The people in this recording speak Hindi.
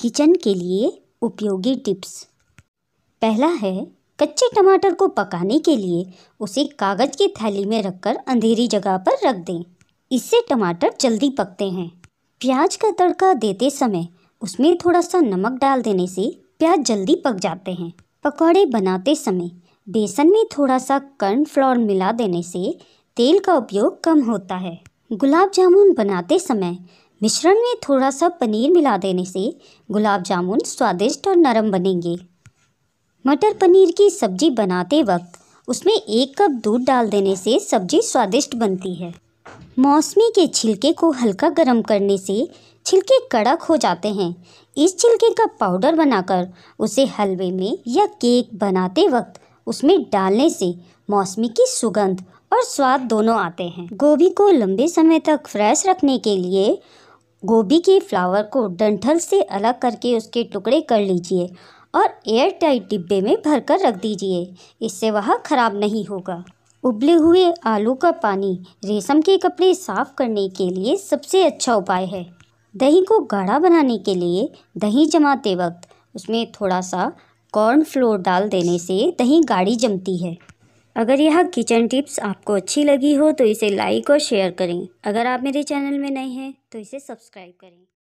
किचन के लिए उपयोगी टिप्स पहला है कच्चे टमाटर को पकाने के लिए उसे कागज़ की थैली में रखकर अंधेरी जगह पर रख दें इससे टमाटर जल्दी पकते हैं प्याज का तड़का देते समय उसमें थोड़ा सा नमक डाल देने से प्याज जल्दी पक जाते हैं पकौड़े बनाते समय बेसन में थोड़ा सा कर्न फ्लोर मिला देने से तेल का उपयोग कम होता है गुलाब जामुन बनाते समय मिश्रण में थोड़ा सा पनीर मिला देने से गुलाब जामुन स्वादिष्ट और नरम बनेंगे मटर पनीर की सब्जी बनाते वक्त उसमें एक कप दूध डाल देने से सब्जी स्वादिष्ट बनती है मौसमी के छिलके को हल्का गर्म करने से छिलके कड़क हो जाते हैं इस छिलके का पाउडर बनाकर उसे हलवे में या केक बनाते वक्त उसमें डालने से मौसमी की सुगंध और स्वाद दोनों आते हैं गोभी को लंबे समय तक फ्रेश रखने के लिए गोभी के फ्लावर को डंठल से अलग करके उसके टुकड़े कर लीजिए और एयर टाइट डिब्बे में भर कर रख दीजिए इससे वह ख़राब नहीं होगा उबले हुए आलू का पानी रेशम के कपड़े साफ करने के लिए सबसे अच्छा उपाय है दही को गाढ़ा बनाने के लिए दही जमाते वक्त उसमें थोड़ा सा कॉर्न फ्लोर डाल देने से दही गाढ़ी जमती है अगर यह किचन टिप्स आपको अच्छी लगी हो तो इसे लाइक और शेयर करें अगर आप मेरे चैनल में नए हैं तो इसे सब्सक्राइब करें